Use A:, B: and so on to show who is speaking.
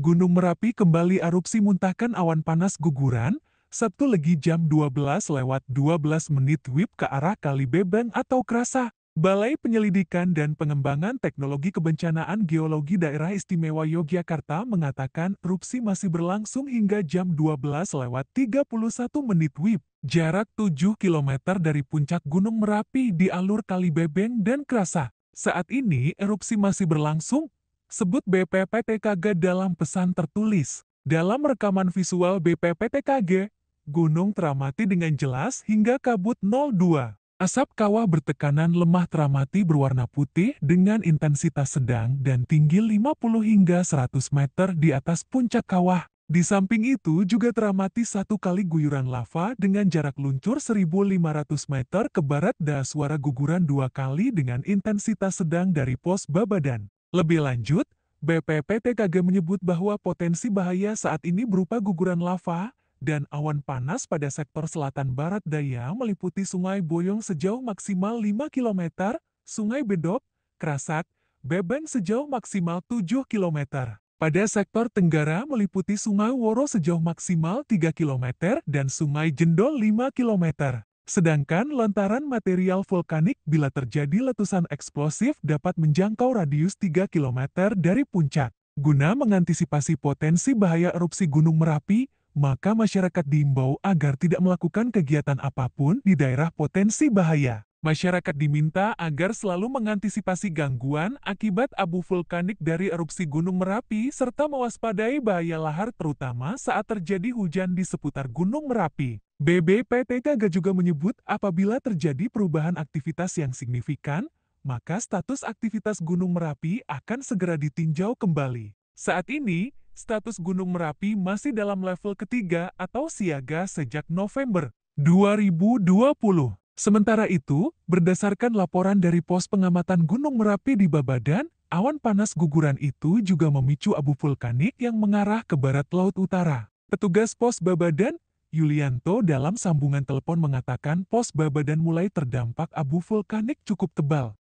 A: Gunung Merapi kembali erupsi muntahkan awan panas guguran, Sabtu lagi jam 12 lewat 12 menit WIB ke arah Kalibebeng atau Kerasa. Balai Penyelidikan dan Pengembangan Teknologi Kebencanaan Geologi Daerah Istimewa Yogyakarta mengatakan erupsi masih berlangsung hingga jam 12 lewat 31 menit WIB. Jarak 7 km dari puncak Gunung Merapi di alur Kalibebeng dan Kerasa. Saat ini erupsi masih berlangsung, sebut BPPTKG dalam pesan tertulis. Dalam rekaman visual BPPTKG, gunung teramati dengan jelas hingga kabut 02. Asap kawah bertekanan lemah teramati berwarna putih dengan intensitas sedang dan tinggi 50 hingga 100 meter di atas puncak kawah. Di samping itu juga teramati satu kali guyuran lava dengan jarak luncur 1.500 meter ke barat dan suara guguran dua kali dengan intensitas sedang dari pos Babadan. Lebih lanjut, BPPTKG menyebut bahwa potensi bahaya saat ini berupa guguran lava dan awan panas pada sektor selatan barat daya meliputi Sungai Boyong sejauh maksimal 5 km, Sungai Bedok, Kerasak, Beben sejauh maksimal 7 km. Pada sektor tenggara meliputi Sungai Woro sejauh maksimal 3 km dan Sungai Jendol 5 km. Sedangkan lontaran material vulkanik bila terjadi letusan eksplosif dapat menjangkau radius 3 km dari puncak. Guna mengantisipasi potensi bahaya erupsi Gunung Merapi, maka masyarakat diimbau agar tidak melakukan kegiatan apapun di daerah potensi bahaya. Masyarakat diminta agar selalu mengantisipasi gangguan akibat abu vulkanik dari erupsi Gunung Merapi serta mewaspadai bahaya lahar terutama saat terjadi hujan di seputar Gunung Merapi. BBPTKG juga menyebut apabila terjadi perubahan aktivitas yang signifikan, maka status aktivitas Gunung Merapi akan segera ditinjau kembali. Saat ini, status Gunung Merapi masih dalam level ketiga atau siaga sejak November 2020. Sementara itu, berdasarkan laporan dari pos pengamatan Gunung Merapi di Babadan, awan panas guguran itu juga memicu abu vulkanik yang mengarah ke barat laut utara. Petugas pos Babadan Yulianto dalam sambungan telepon mengatakan pos Babadan mulai terdampak abu vulkanik cukup tebal.